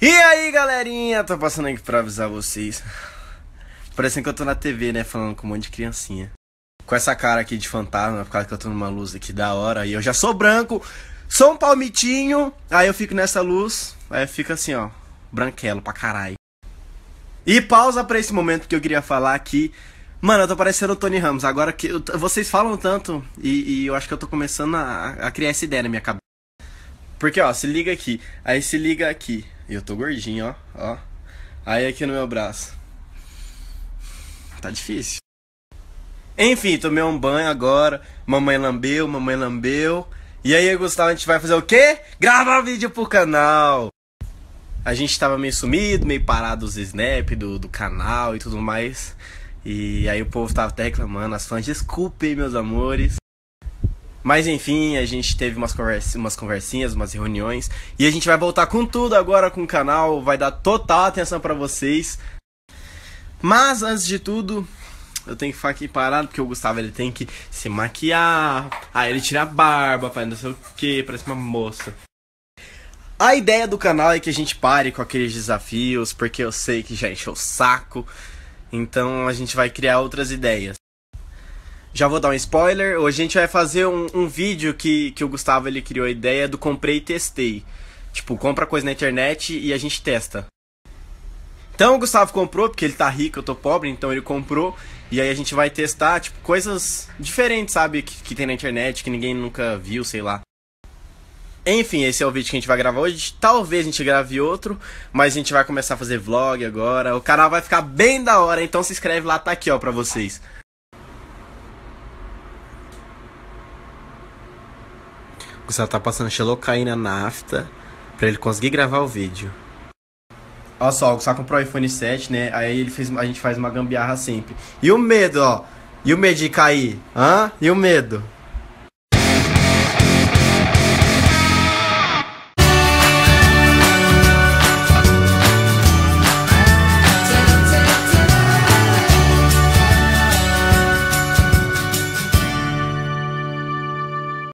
E aí galerinha, tô passando aqui pra avisar vocês. Parece que eu tô na TV, né? Falando com um monte de criancinha. Com essa cara aqui de fantasma, por causa que eu tô numa luz aqui da hora. E eu já sou branco, sou um palmitinho. Aí eu fico nessa luz, aí fico assim, ó, branquelo pra caralho. E pausa pra esse momento que eu queria falar aqui. Mano, eu tô parecendo o Tony Ramos. Agora que eu, vocês falam tanto, e, e, eu acho que eu tô começando a, a criar essa ideia na minha cabeça. Porque, ó, se liga aqui, aí se liga aqui. E eu tô gordinho, ó, ó. Aí aqui no meu braço. Tá difícil. Enfim, tomei um banho agora. Mamãe lambeu, mamãe lambeu. E aí, Gustavo, a gente vai fazer o quê? Gravar vídeo pro canal. A gente tava meio sumido, meio parado os snap do, do canal e tudo mais. E aí o povo tava até reclamando, as fãs, desculpem, meus amores. Mas enfim, a gente teve umas, conversa, umas conversinhas, umas reuniões. E a gente vai voltar com tudo agora com o canal. Vai dar total atenção para vocês. Mas antes de tudo, eu tenho que ficar aqui parado, porque o Gustavo ele tem que se maquiar. Aí ele tira a barba, faz não sei o que, parece uma moça. A ideia do canal é que a gente pare com aqueles desafios, porque eu sei que já encheu o saco. Então a gente vai criar outras ideias. Já vou dar um spoiler. Hoje a gente vai fazer um, um vídeo que, que o Gustavo ele criou a ideia do comprei e testei. Tipo, compra coisa na internet e a gente testa. Então o Gustavo comprou, porque ele tá rico, eu tô pobre, então ele comprou. E aí a gente vai testar, tipo, coisas diferentes, sabe? Que, que tem na internet, que ninguém nunca viu, sei lá. Enfim, esse é o vídeo que a gente vai gravar hoje. Talvez a gente grave outro, mas a gente vai começar a fazer vlog agora. O canal vai ficar bem da hora, então se inscreve lá, tá aqui, ó, pra vocês. Você tá passando xelocaína nafta para ele conseguir gravar o vídeo. Olha só, o Sá comprou o iPhone 7, né? Aí ele fez, a gente faz uma gambiarra sempre. E o medo, ó. E o medo de cair? Hã? E o medo?